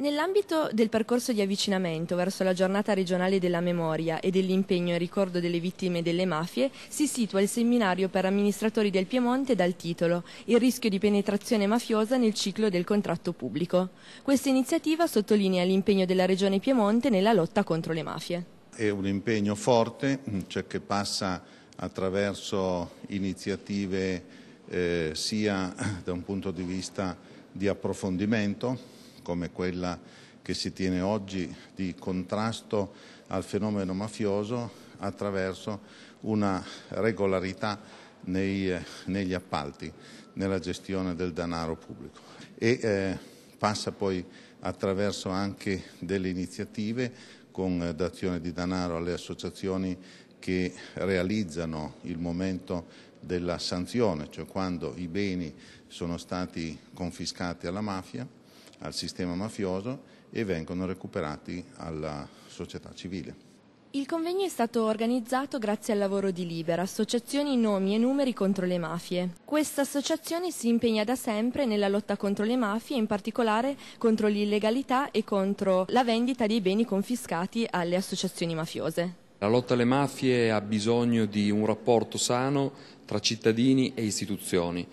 Nell'ambito del percorso di avvicinamento verso la giornata regionale della memoria e dell'impegno in ricordo delle vittime delle mafie, si situa il seminario per amministratori del Piemonte dal titolo Il rischio di penetrazione mafiosa nel ciclo del contratto pubblico. Questa iniziativa sottolinea l'impegno della Regione Piemonte nella lotta contro le mafie. È un impegno forte, cioè che passa attraverso iniziative eh, sia da un punto di vista di approfondimento come quella che si tiene oggi di contrasto al fenomeno mafioso attraverso una regolarità nei, eh, negli appalti, nella gestione del denaro pubblico. E eh, passa poi attraverso anche delle iniziative con eh, dazione di denaro alle associazioni che realizzano il momento della sanzione, cioè quando i beni sono stati confiscati alla mafia al sistema mafioso e vengono recuperati alla società civile. Il convegno è stato organizzato grazie al lavoro di Libera, associazioni nomi e numeri contro le mafie. Questa associazione si impegna da sempre nella lotta contro le mafie, in particolare contro l'illegalità e contro la vendita dei beni confiscati alle associazioni mafiose. La lotta alle mafie ha bisogno di un rapporto sano tra cittadini e istituzioni.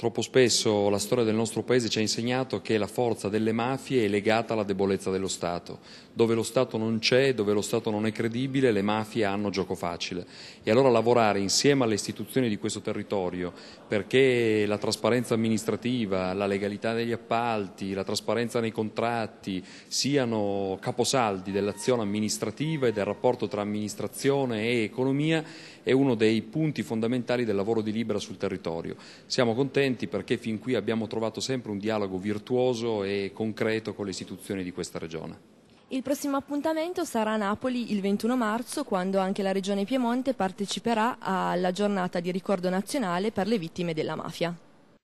Troppo spesso la storia del nostro paese ci ha insegnato che la forza delle mafie è legata alla debolezza dello Stato. Dove lo Stato non c'è, dove lo Stato non è credibile, le mafie hanno gioco facile. E allora lavorare insieme alle istituzioni di questo territorio perché la trasparenza amministrativa, la legalità degli appalti, la trasparenza nei contratti siano caposaldi dell'azione amministrativa e del rapporto tra amministrazione e economia è uno dei punti fondamentali del lavoro di Libera sul territorio. Siamo contenti contenti perché fin qui abbiamo trovato sempre un dialogo virtuoso e concreto con le istituzioni di questa regione. Il prossimo appuntamento sarà a Napoli il 21 marzo, quando anche la Regione Piemonte parteciperà alla giornata di ricordo nazionale per le vittime della mafia.